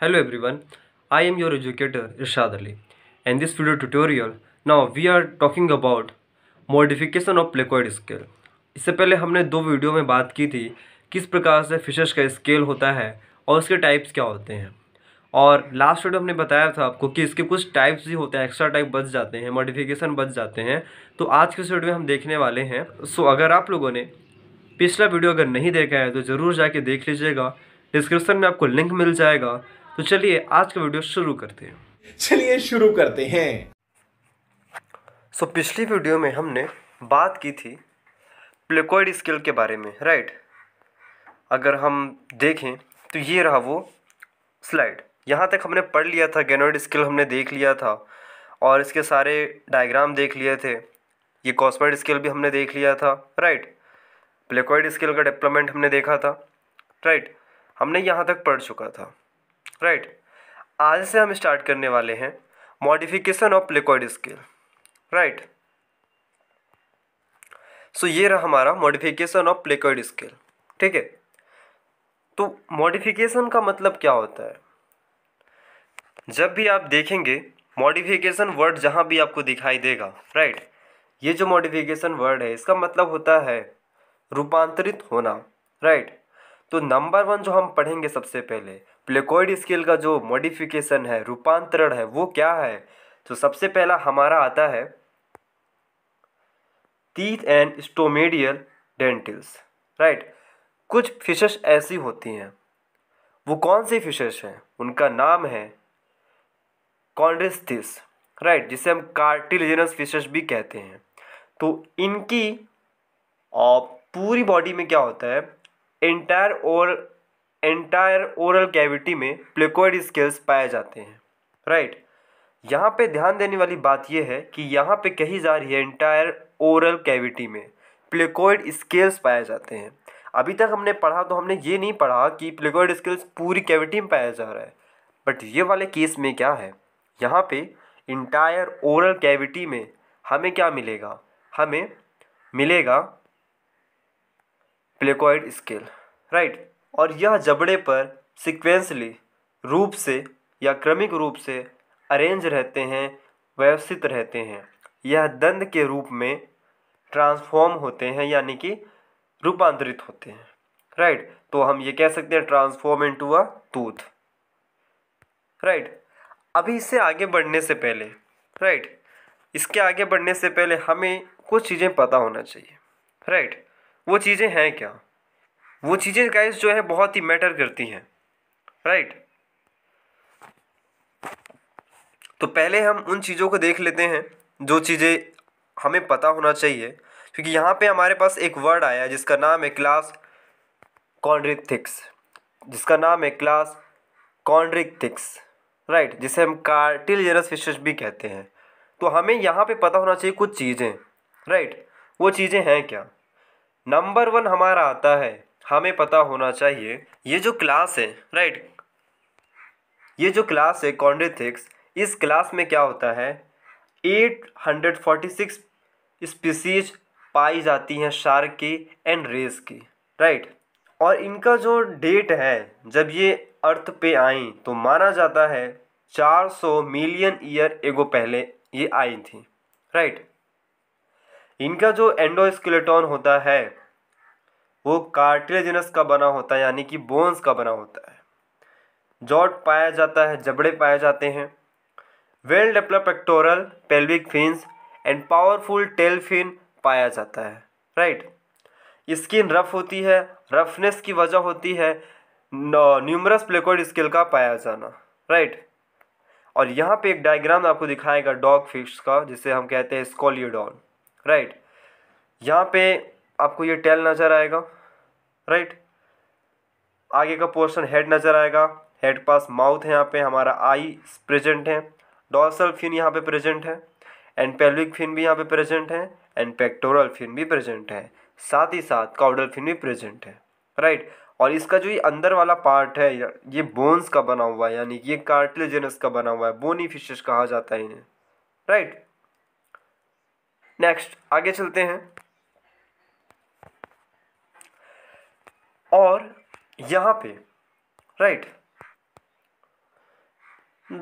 Hello everyone, I am your educator Irshad Ali. In this video tutorial, now we are talking about modification of placoid scale. इससे पहले हमने दो video में बात की थी किस प्रकार से फिशेस का स्केल होता है और उसके टाइप्स क्या होते हैं और लास्ट वीडियो हमने बताया था आपको कि इसके कुछ टाइप्स भी होते हैं एक्स्ट्रा टाइप बच जाते हैं मॉडिफिकेशन बच जाते हैं तो आज के इस वीडियो में हम देखने वाले हैं सो अगर आप लोगों ने पिछला वीडियो अगर नहीं देखा है तो ज़रूर जाके देख लीजिएगा डिस्क्रिप्शन में आपको लिंक मिल जाएगा तो चलिए आज का वीडियो शुरू करते हैं चलिए शुरू करते हैं सो so, पिछली वीडियो में हमने बात की थी प्लेकोइड स्केल के बारे में राइट अगर हम देखें तो ये रहा वो स्लाइड यहाँ तक हमने पढ़ लिया था गेनोइड स्केल हमने देख लिया था और इसके सारे डायग्राम देख लिए थे ये कॉस्माइड स्केल भी हमने देख लिया था राइट प्लेकॉइड स्केल का डेवलपमेंट हमने देखा था राइट हमने यहाँ तक पढ़ चुका था राइट आज से हम स्टार्ट करने वाले हैं modification of placoid scale right so ये रहा हमारा मॉडिफिकेशन ऑफ प्लेकॉइड स्केल ठीक है तो मॉडिफिकेशन का मतलब क्या होता है जब भी आप देखेंगे मॉडिफिकेशन वर्ड जहाँ भी आपको दिखाई देगा राइट ये जो मॉडिफिकेशन वर्ड है इसका मतलब होता है रूपांतरित होना राइट तो नंबर वन जो हम पढ़ेंगे सबसे पहले प्लेकोइड स्केल का जो मॉडिफिकेशन है रूपांतरण है वो क्या है तो सबसे पहला हमारा आता है teeth and stomodeal denticles right कुछ फिशेस ऐसी होती हैं वो कौन सी फिशेस हैं उनका नाम है कॉन्ड्रिस्थिस राइट जिसे हम कार्टिलेजनस फिशेस भी कहते हैं तो इनकी ऑफ पूरी बॉडी में क्या होता है एंटायर और एंटायर ओरल कैविटी में प्लेकोइड स्केल्स पाए जाते हैं राइट यहाँ पे ध्यान देने वाली बात यह है कि यहाँ पे कही जा रही है एंटायर ओरल कैविटी में प्लेकोइड स्केल्स पाए जाते हैं अभी तक हमने पढ़ा तो हमने ये नहीं पढ़ा कि प्लेकोइड स्केल्स पूरी कैविटी में पाया जा रहा है बट ये वाले केस में क्या है यहाँ पे इंटायर ओरल कैविटी में हमें क्या मिलेगा हमें मिलेगा प्लेकोइड स्केल राइट और यह जबड़े पर सिक्वेंसली रूप से या क्रमिक रूप से अरेंज रहते हैं व्यवस्थित रहते हैं यह दंद के रूप में ट्रांसफॉर्म होते हैं यानी कि रूपांतरित होते हैं राइट तो हम ये कह सकते हैं transform into a tooth right अभी इससे आगे बढ़ने से पहले राइट इसके आगे बढ़ने से पहले हमें कुछ चीज़ें पता होना चाहिए राइट वो चीज़ें हैं क्या वो चीज़ें गाइस जो है बहुत ही मैटर करती हैं राइट तो पहले हम उन चीज़ों को देख लेते हैं जो चीज़ें हमें पता होना चाहिए क्योंकि यहाँ पे हमारे पास एक वर्ड आया है जिसका नाम है क्लास कॉन्ड्रिथिक्स जिसका नाम है क्लास कॉन्ड्रिथिक्स राइट जिसे हम कार्टिलजनस फिशेस भी कहते हैं तो हमें यहाँ पे पता होना चाहिए कुछ चीज़ें राइट वो चीज़ें हैं क्या नंबर वन हमारा आता है हमें पता होना चाहिए ये जो क्लास है राइट ये जो क्लास है कॉन्ड्रेथिक्स इस क्लास में क्या होता है 846 स्पीसीज पाई जाती हैं शार्क की एंड रेस की राइट और इनका जो डेट है जब ये अर्थ पे आई तो माना जाता है 400 मिलियन ईयर एगो पहले ये आई थी राइट इनका जो एंडोस्केलेटॉन होता है वो कार्टिलेजिनस का बना होता है यानी कि बोन्स का बना होता है जॉट पाया जाता है जबड़े पाए जाते हैं well develop pectoral pelvic fins and powerful tail fin पाया जाता है राइट स्किन रफ होती है रफनेस की वजह होती है न्यूमरस प्लेकोड स्केल का पाया जाना राइट और यहाँ पे एक डायग्राम आपको दिखाएगा डॉग फिश का जिसे हम कहते हैं स्कोलियोडॉन राइट यहाँ पे आपको ये टेल नज़र आएगा राइट आगे का पोर्शन हेड नज़र आएगा हेड पास माउथ है यहाँ पे हमारा आई प्रेजेंट है डॉसल फिन यहाँ पे प्रेजेंट है एंड पेल्विक फिन भी यहाँ पे प्रेजेंट है एंड पेक्टोरल फिन भी प्रेजेंट है साथ ही साथ काउडल फिन भी प्रेजेंट है राइट और इसका जो ये अंदर वाला पार्ट है ये बोन्स का बना हुआ है यानी ये कार्टिलेजनस का बना हुआ है बोनी फिशेस कहा जाता है इन्हें राइट नेक्स्ट आगे चलते हैं और यहां पे right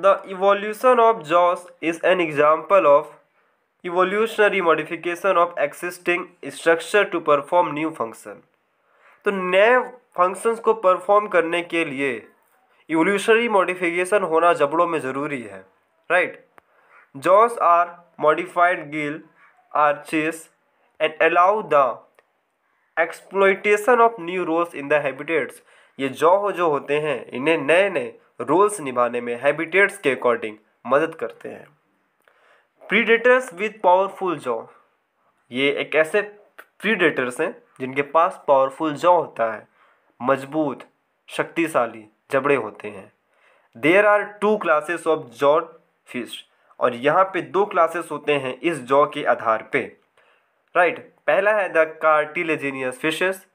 the evolution of jaws is an example of evolutionary modification of existing structure to perform new function तो नए फंक्शंस को परफॉर्म करने के लिए इवोल्यूशनरी मॉडिफिकेशन होना जबड़ों में ज़रूरी है right jaws are modified gill arches and allow the exploitation of new roles in the habitats. ये जौ हो जो होते हैं इन्हें नए नए रोल्स निभाने में हैबिटेट्स के अकॉर्डिंग मदद करते हैं प्रीडेटर्स विद पावरफुल जॉ ये एक ऐसे प्रीडेटर्स हैं जिनके पास पावरफुल जॉ होता है मजबूत शक्तिशाली जबड़े होते हैं there are two classes of jawed fish और यहाँ पे दो क्लासेस होते हैं इस जॉ के आधार पे राइट right, पहला है the cartilaginous fishes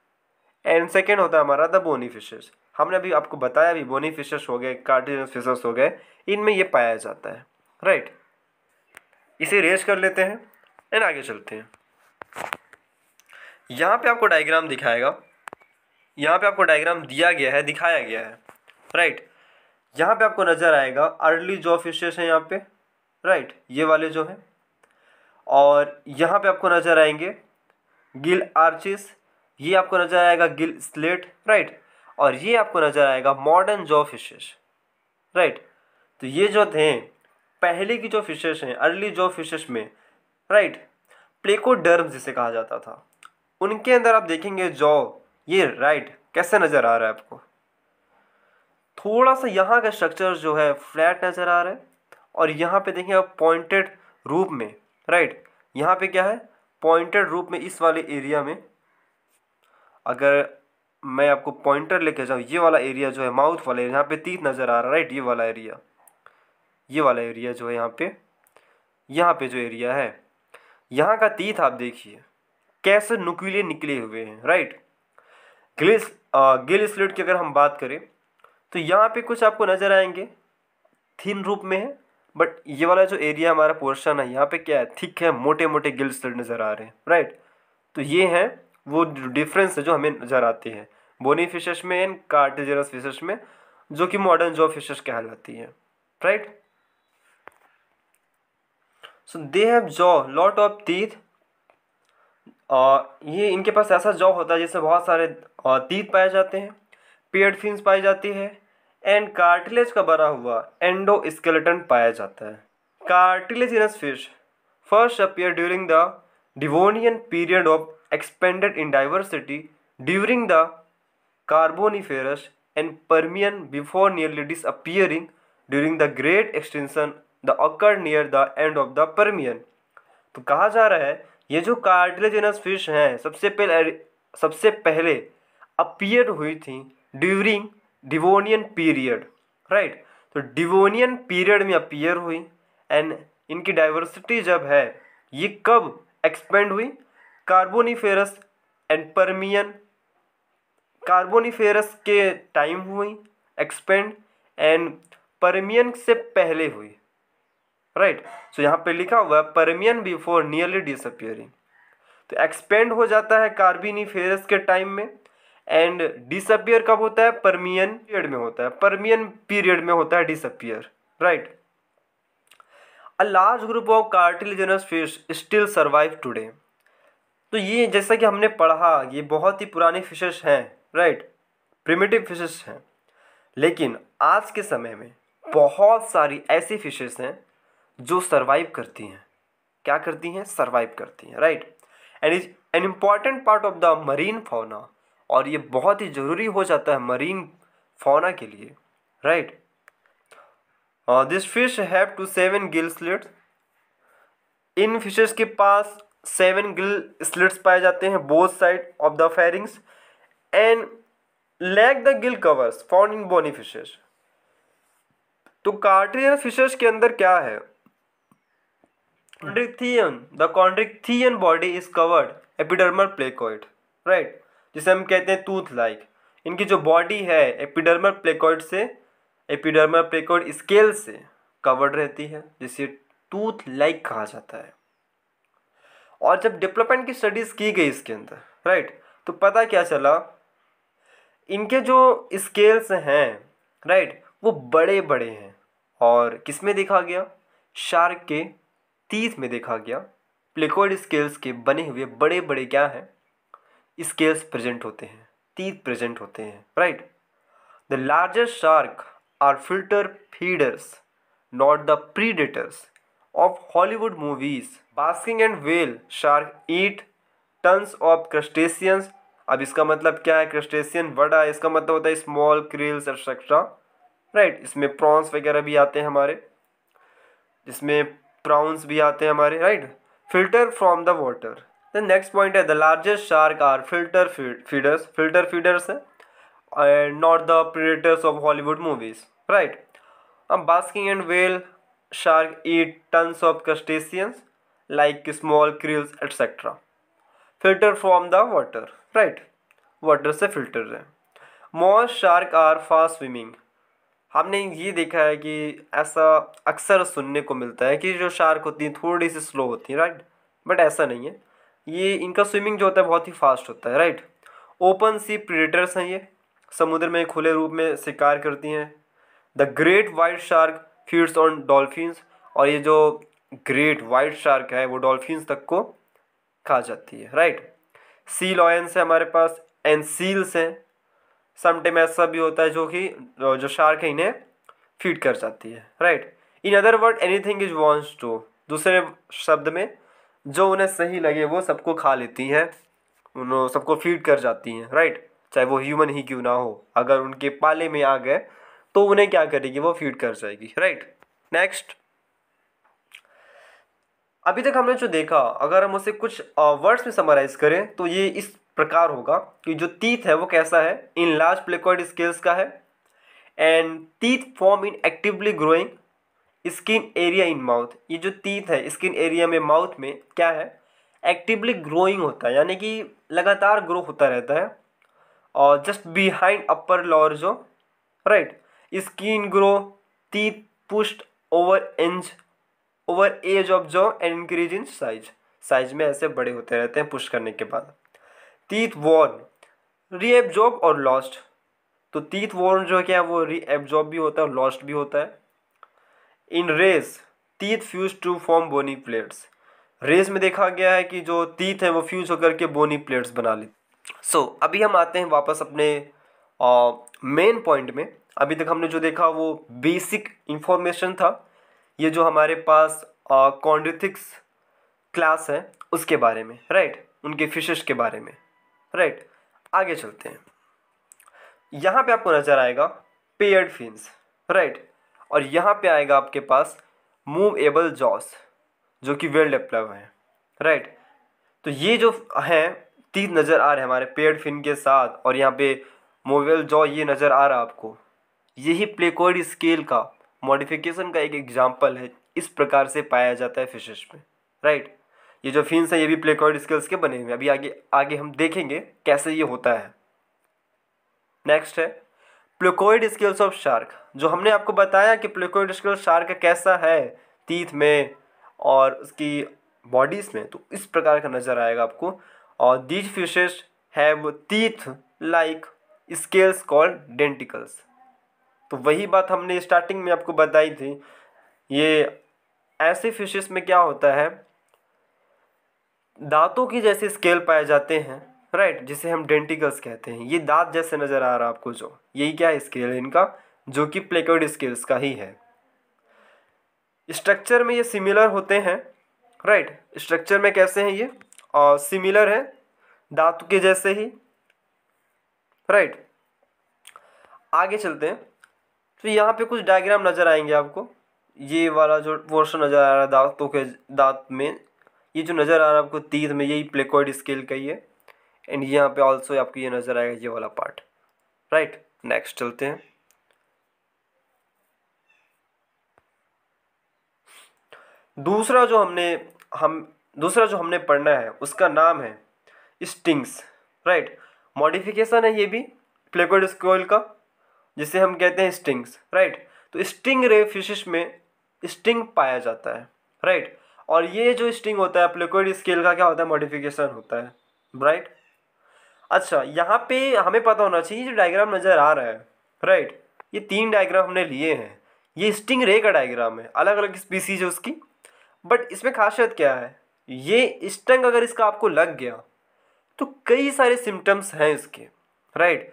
and second होता है हमारा द बोनी फिशेस हमने अभी आपको बताया भी बोनी फिशेस हो गए कार्टिलेजिनियस फिशेस हो गए इनमें ये पाया जाता है राइट right. इसे रेस कर लेते हैं एंड आगे चलते हैं यहाँ पे आपको डायग्राम दिखाएगा यहाँ पे आपको डायग्राम दिया गया है दिखाया गया है राइट right. यहाँ पे आपको नज़र आएगा अर्ली जॉ फिशेस हैं यहाँ पे राइट ये वाले जो हैं और यहाँ पे आपको नज़र आएंगे गिल आर्चिस ये आपको नज़र आएगा गिल स्लेट राइट और ये आपको नज़र आएगा मॉडर्न जो फिशेस राइट तो ये जो थे पहले की जो फिशेस हैं अर्ली जो फिशेस में राइट प्लेकोडर्म जिसे कहा जाता था उनके अंदर आप देखेंगे जॉ ये राइट कैसे नज़र आ रहा है आपको थोड़ा सा यहाँ का स्ट्रक्चर जो है फ्लैट नज़र आ रहा है और यहाँ पे देखिए आप पॉइंटेड रूप में राइट यहाँ पे क्या है पॉइंटेड रूप में इस वाले एरिया में अगर मैं आपको पॉइंटर लेके जाऊँ ये वाला एरिया जो है माउथ वाला एरिया यहाँ पे तीत नज़र आ रहा है राइट ये वाला एरिया ये वाला एरिया जो है यहाँ पे यहाँ पे जो एरिया है यहाँ का तीत आप देखिए कैसे नुकीले निकले हुए हैं राइट ग्लिस गिल स्लिट की अगर हम बात करें तो यहाँ पे कुछ आपको नज़र आएंगे थिन रूप में है बट ये वाला जो एरिया हमारा पोर्शन है यहाँ पे क्या है थिक है मोटे मोटे गिल्स नज़र आ रहे हैं राइट तो ये हैं वो डिफरेंस है जो हमें नज़र आती है बोनी फिशेस में एंड कार्टेजरस फिशेस में जो कि मॉडर्न जो फिशेस कहलाती है right so they have jaw lot of teeth और ये इनके पास ऐसा जॉ होता है जिससे बहुत सारे तीत पाए जाते हैं पेड फिंस पाई जाती है एंड कार्टिलेज का बना हुआ एंडो पाया जाता है cartilaginous fish first appear during the Devonian period of expanded in diversity during the Carboniferous and Permian before nearly disappearing during the great extinction the occur near the end of the Permian तो कहा जा रहा है ये जो cartilaginous fish हैं सबसे पहले सबसे पहले अपियर हुई थी ड्यूरिंग डिवोनियन पीरियड राइट तो डिवोनियन पीरियड में अपीयर हुई एंड इनकी डाइवर्सिटी जब है ये कब एक्सपेंड हुई कार्बोनीफेरस एंड परमियन कार्बोनीफेरस के टाइम हुई एक्सपेंड एंड परमियन से पहले हुई राइट right? सो so, यहाँ पे लिखा हुआ है परमियन बिफोर नियरली डिसअपियरिंग तो एक्सपेंड हो जाता है कार्बिनीफेरस के टाइम में एंड डिसअपियर कब होता है परमियन पीरियड में होता है परमियन पीरियड में होता है disappear right a large group of cartilaginous fish still survive today तो ये जैसा कि हमने पढ़ा ये बहुत ही पुराने फिशेस हैं राइट प्रिमिटिव फिशेस हैं लेकिन आज के समय में बहुत सारी ऐसी फिशेस हैं जो सर्वाइव करती हैं क्या करती हैं सर्वाइव करती हैं right and is an important part of the marine fauna और ये बहुत ही ज़रूरी हो जाता है मरीन फौना के लिए right this fish have two seven gill slits इन फिशेस के पास सेवन गिल स्लिट्स पाए जाते हैं both side of the pharynx and lack the gill covers found in bony fishes तो कार्टेरियन फिशेस के अंदर क्या है chondrichthyan the chondrichthyan body is covered epidermal placoid right जिसे हम कहते हैं टूथ लाइक इनकी जो बॉडी है एपिडर्मल प्लेकोइड से एपिडर्मल प्लेकोइड स्केल से कवर्ड रहती है जिसे टूथ लाइक कहा जाता है और जब डेवलपमेंट की स्टडीज़ की गई इसके अंदर राइट तो पता क्या चला इनके जो स्केल्स हैं राइट वो बड़े बड़े हैं और किस में देखा गया शार्क के तीस में देखा गया प्लेकोइड स्केल्स के बने हुए बड़े बड़े क्या हैं स्केल्स प्रेजेंट होते हैं तीत प्रेजेंट होते हैं right the largest shark are filter feeders not the predators of Hollywood movies basking and whale shark eat tons of crustaceans अब इसका मतलब क्या है क्रस्टेशियन बड़ा इसका मतलब होता है स्मॉल क्रिल्स एक्सेट्रा राइट इसमें प्रॉन्स वगैरह भी आते हैं हमारे जिसमें प्राउंस भी आते हैं हमारे right filter from the water the next point है the largest shark are filter feeders filter feeders है and not the predators of Hollywood movies right अब basking and whale shark eat tons of crustaceans like small krill etcetera filter from the water right water से filter है most shark are fast swimming हमने ये देखा है कि ऐसा अक्सर सुनने को मिलता है कि जो शार्क होती हैं थोड़ी सी स्लो होती हैं राइट बट ऐसा नहीं है ये इनका स्विमिंग जो होता है बहुत ही फास्ट होता है राइट ओपन सी प्रीडेटर्स हैं ये समुद्र में खुले रूप में शिकार करती हैं the great white shark feeds on dolphins और ये जो ग्रेट वाइट शार्क है वो डॉल्फिन्स तक को खा जाती है राइट सी लॉयंस है हमारे पास एंड सील्स हैं समटाइम ऐसा भी होता है जो कि जो शार्क है इन्हें फीड कर जाती है right in other word anything is wants to दूसरे शब्द में जो उन्हें सही लगे वो सबको खा लेती हैं उन सबको फीड कर जाती हैं राइट चाहे वो ह्यूमन ही क्यों ना हो अगर उनके पाले में आ गए तो उन्हें क्या करेगी वो फीड कर जाएगी राइट नेक्स्ट अभी तक हमने जो देखा अगर हम उसे कुछ वर्ड्स में समराइज करें तो ये इस प्रकार होगा कि जो तीत है वो कैसा है इन लार्ज प्लेकॉइड स्केल्स का है and teeth form in actively growing skin area in mouth ये जो तीत है स्किन एरिया में माउथ में क्या है एक्टिवली ग्रोइंग होता है यानी कि लगातार ग्रो होता रहता है और जस्ट बिहाइंड अपर लॉर जो right skin grow teeth pushed over edge over edge of jaw and increase in size size में ऐसे बड़े होते रहते हैं पुश करने के बाद तीत वॉर्न रीएब्जॉर्ब और लॉस्ट तो तीत वॉर्न जो है क्या वो रीएब्जॉर्ब भी होता है और लॉस्ट भी होता है in rays teeth fuse to form bony plates rays में देखा गया है कि जो तीत हैं वो फ्यूज होकर के बोनी प्लेट्स बना ली सो so, अभी हम आते हैं वापस अपने मेन पॉइंट में अभी तक हमने जो देखा वो बेसिक इन्फॉर्मेशन था ये जो हमारे पास कॉन्ड्रिथिक्स क्लास है उसके बारे में राइट उनके फिशेस के बारे में राइट आगे चलते हैं यहाँ पे आपको नज़र आएगा पेयर्ड फिन्स राइट और यहाँ पे आएगा आपके पास मूवेबल जॉस जो कि वेल डेवलप है राइट तो ये जो हैं तीन नज़र आ रहे हैं हमारे पेड़ फिन के साथ और यहाँ पे मोवेल जॉ ये नज़र आ रहा है आपको यही प्लेकोड स्केल का मॉडिफिकेशन का एक एग्जाम्पल है इस प्रकार से पाया जाता है फिशेस में राइट ये जो फिन्स हैं ये भी प्लेकोइड स्केल्स के बने हुए हैं अभी आगे आगे हम देखेंगे कैसे ये होता है नेक्स्ट है प्लेकोइड स्केल्स ऑफ शार्क जो हमने आपको बताया कि प्लेकोइड स्केल शार्क कैसा है तीथ में और उसकी बॉडीज़ में तो इस प्रकार का नज़र आएगा आपको और these fishes have teeth like scales called denticles तो वही बात हमने स्टार्टिंग में आपको बताई थी ये ऐसे फिशेस में क्या होता है दांतों की जैसे स्केल पाए जाते हैं राइट जिसे हम डेंटिकल्स कहते हैं ये दांत जैसे नज़र आ रहा है आपको जो यही क्या है स्केल है इनका जो कि प्लेकोड स्केल्स का ही है स्ट्रक्चर में ये सिमिलर होते हैं राइट स्ट्रक्चर में कैसे हैं ये और सिमिलर है दांत के जैसे ही राइट आगे चलते हैं तो यहाँ पे कुछ डायग्राम नज़र आएंगे आपको ये वाला जो पोर्शन नज़र आ रहा है दांतों के दांत में ये जो नज़र आ रहा है आपको तीर में यही प्लेकोइड स्केल का ही है एंड यहाँ पे ऑल्सो आपको ये नज़र आएगा ये वाला पार्ट राइट नेक्स्ट चलते हैं दूसरा जो हमने हम दूसरा जो हमने पढ़ना है उसका नाम है स्टिंग्स राइट मॉडिफिकेशन है ये भी प्लेकोड स्कोल का जिसे हम कहते हैं स्टिंग्स राइट तो स्टिंग रे फिशिश में स्टिंग पाया जाता है राइट और ये जो स्टिंग होता है प्लेकोड स्केल का क्या होता है मॉडिफिकेशन होता है राइट अच्छा यहाँ पे हमें पता होना चाहिए जो डायग्राम नज़र आ रहा है राइट ये तीन डायग्राम हमने लिए हैं ये स्टिंग रे का डायग्राम है अलग अलग स्पीसीज है उसकी बट इसमें खासियत क्या है ये स्टंग अगर इसका आपको लग गया तो कई सारे सिम्टम्स हैं इसके राइट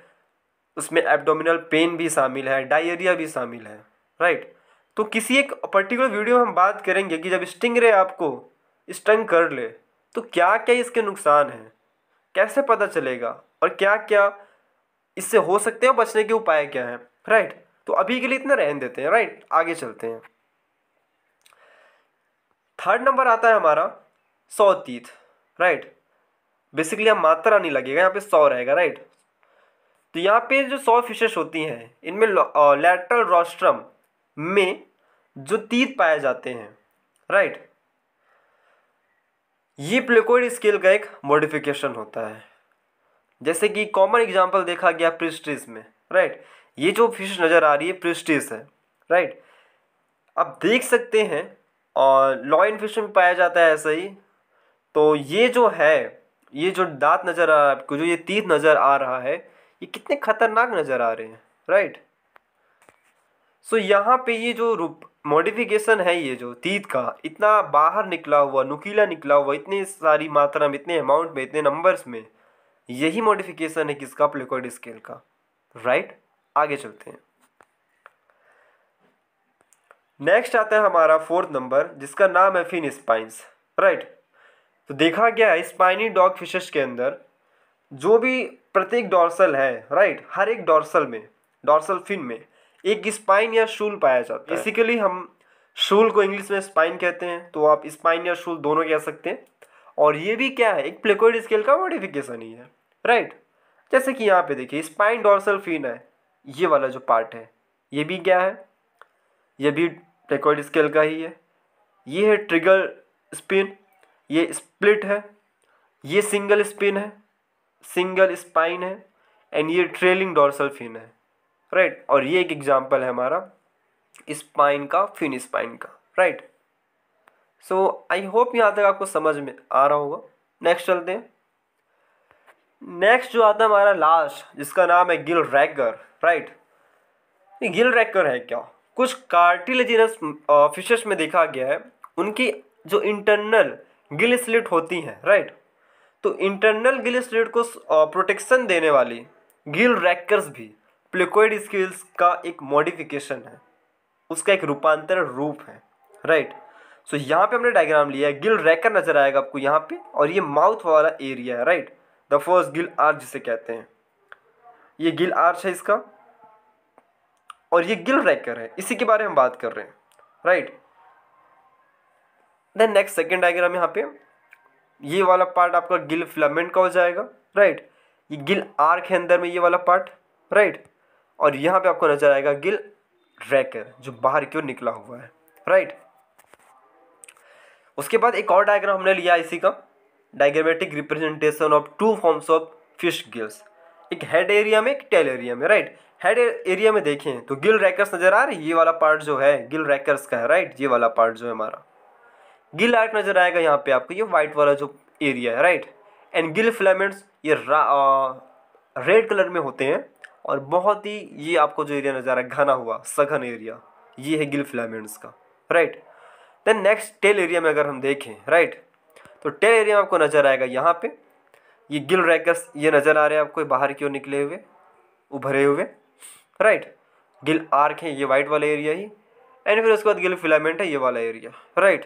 उसमें एब्डोमिनल पेन भी शामिल है डायरिया भी शामिल है राइट तो किसी एक पर्टिकुलर वीडियो में हम बात करेंगे कि जब स्टिंग रे आपको स्टंग कर ले तो क्या क्या इसके नुकसान हैं कैसे पता चलेगा और क्या क्या इससे हो सकते हैं बचने के उपाय क्या हैं राइट तो अभी के लिए इतना रहन देते हैं राइट आगे चलते हैं थर्ड नंबर आता है हमारा सौ तीत राइट बेसिकली हम मात्रा नहीं लगेगा यहाँ पे सौ रहेगा राइट तो यहाँ पे जो सौ फिशेस होती हैं इनमें लेटरल रोस्ट्रम में जो तीत पाए जाते हैं राइट ये प्लेकोइड स्केल का एक मॉडिफिकेशन होता है जैसे कि कॉमन एग्जाम्पल देखा गया प्रिस्टिस में राइट ये जो फिश नज़र आ रही है प्रिस्टिस है राइट आप देख सकते हैं और लॉइन फिश में पाया जाता है ऐसा ही तो ये जो है ये जो दांत नज़र आ रहा है आपको जो ये तीत नज़र आ रहा है ये कितने खतरनाक नज़र आ रहे हैं राइट सो so, यहाँ पे ये जो रूप मॉडिफिकेशन है ये जो तीत का इतना बाहर निकला हुआ नुकीला निकला हुआ इतनी सारी मात्रा में इतने अमाउंट में इतने नंबर्स में यही मॉडिफिकेशन है किसका प्लेकॉइड स्केल का राइट right? आगे चलते हैं नेक्स्ट आता है हमारा फोर्थ नंबर जिसका नाम है फिन स्पाइंस राइट तो देखा गया है स्पाइनी डॉग फिशेस के अंदर जो भी प्रत्येक डॉर्सल है राइट right? हर एक डॉर्सल में डॉर्सल फिन में एक स्पाइन या शूल पाया जाता है बेसिकली हम शूल को इंग्लिश में स्पाइन कहते हैं तो आप स्पाइन या शूल दोनों कह सकते हैं और ये भी क्या है एक प्लेकोइड स्केल का मॉडिफिकेशन ही है राइट जैसे कि यहाँ पे देखिए स्पाइन डॉर्सल फिन है ये वाला जो पार्ट है ये भी क्या है ये भी प्लेकोइड स्केल का ही है ये है ट्रिगर स्पिन ये स्प्लिट है ये सिंगल स्पिन है सिंगल स्पाइन है एंड ये ट्रेलिंग डॉर्सल फिन है राइट right? और ये एक एग्जाम्पल है हमारा स्पाइन का फिन स्पाइन का राइट सो आई होप यहाँ तक आपको समझ में आ रहा होगा नेक्स्ट चलते हैं नेक्स्ट जो आता है हमारा लास्ट जिसका नाम है gill raker right right? Gill raker है क्या कुछ कार्टिलेजिनस फिशेस में देखा गया है उनकी जो इंटरनल गिल स्लिट होती हैं राइट right? तो इंटरनल गिल स्लिट को प्रोटेक्शन देने वाली गिल रैकर्स भी प्लेकोइड स्केल्स का एक मॉडिफिकेशन है उसका एक रूपांतरण रूप है राइट सो so, यहाँ पे हमने डायग्राम लिया है गिल रैकर नजर आएगा आपको यहाँ पे और ये माउथ वाला एरिया है right the first gill arch जिसे कहते हैं ये गिल आर्च है इसका और ये गिल रैकर है इसी के बारे में बात कर रहे हैं right then next second diagram यहाँ पे ये वाला पार्ट आपका गिल फिलामेंट का हो जाएगा राइट ये गिल आर्क है अंदर में ये वाला पार्ट राइट और यहाँ पे आपको नजर आएगा गिल रैकर जो बाहर की ओर निकला हुआ है राइट उसके बाद एक और डायग्राम हमने लिया इसी का diagrammatic representation of two forms of fish gills एक हेड एरिया में एक टेल एरिया में राइट हेड एरिया में देखें तो गिल रैकर्स नजर आ रही है ये वाला पार्ट जो है गिल रैकर्स का है राइट ये वाला पार्ट जो है हमारा गिल आर्ट नजर आएगा यहाँ पे आपको ये वाइट वाला जो एरिया है राइट एंड गिल फिलामेंट्स ये रेड कलर में होते हैं और बहुत ही ये आपको जो एरिया नज़र आ रहा है घना हुआ सघन एरिया ये है गिल फिलामेंट्स का right then next tail area में अगर हम देखें राइट तो टेल एरिया में आपको नज़र आएगा यहाँ पे ये गिल रैकर्स ये नज़र आ रहे हैं आपको बाहर की ओर निकले हुए उभरे हुए राइट गिल आर्क है ये वाइट वाला एरिया ही एंड फिर उसके बाद गिल फिलामेंट है ये वाला एरिया राइट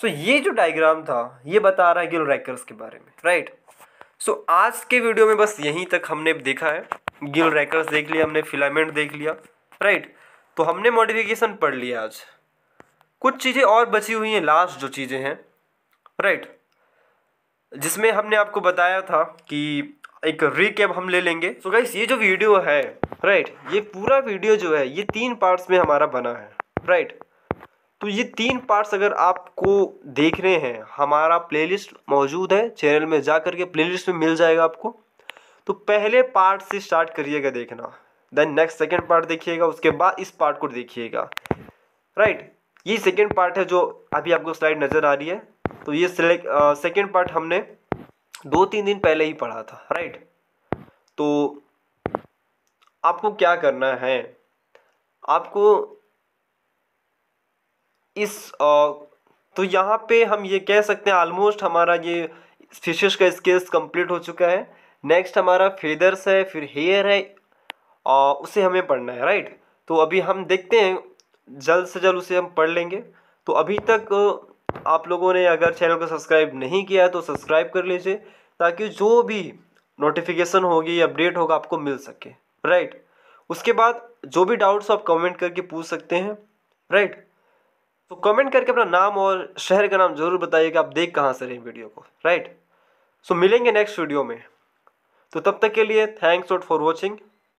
सो ये जो डायग्राम था ये बता रहा है गिल रैकर्स के बारे में राइट सो so, आज के वीडियो में बस यहीं तक हमने देखा है गिल रैकर्स देख लिया हमने फिलामेंट देख लिया राइट तो हमने मॉडिफिकेशन पढ़ लिया आज कुछ चीज़ें और बची हुई हैं लास्ट जो चीज़ें हैं राइट जिसमें हमने आपको बताया था कि एक रिकेप हम ले लेंगे सो so गाइस ये जो वीडियो है राइट ये पूरा वीडियो जो है ये तीन पार्ट्स में हमारा बना है राइट तो ये तीन पार्ट्स अगर आपको देख रहे हैं हमारा प्लेलिस्ट मौजूद है चैनल में जा करके प्लेलिस्ट में मिल जाएगा आपको तो पहले पार्ट से स्टार्ट करिएगा देखना देन नेक्स्ट सेकेंड पार्ट देखिएगा उसके बाद इस पार्ट को देखिएगा राइट ये सेकेंड पार्ट है जो अभी आपको स्लाइड नज़र आ रही है तो ये सेकेंड पार्ट हमने दो तीन दिन पहले ही पढ़ा था राइट तो आपको क्या करना है आपको इस तो यहाँ पे हम ये कह सकते हैं आलमोस्ट हमारा ये फिशेस का स्केच कंप्लीट हो चुका है नेक्स्ट हमारा फेदर्स है फिर हेयर है और उसे हमें पढ़ना है राइट तो अभी हम देखते हैं जल्द से जल्द उसे हम पढ़ लेंगे तो अभी तक आप लोगों ने अगर चैनल को सब्सक्राइब नहीं किया है तो सब्सक्राइब कर लीजिए ताकि जो भी नोटिफिकेशन होगी अपडेट होगा आपको मिल सके राइट उसके बाद जो भी डाउट्स आप कमेंट करके पूछ सकते हैं राइट तो कमेंट करके अपना नाम और शहर का नाम ज़रूर बताइएगा आप देख कहाँ से रहे वीडियो को राइट सो मिलेंगे नेक्स्ट वीडियो में तो तब तक के लिए थैंक्स फॉर वॉचिंग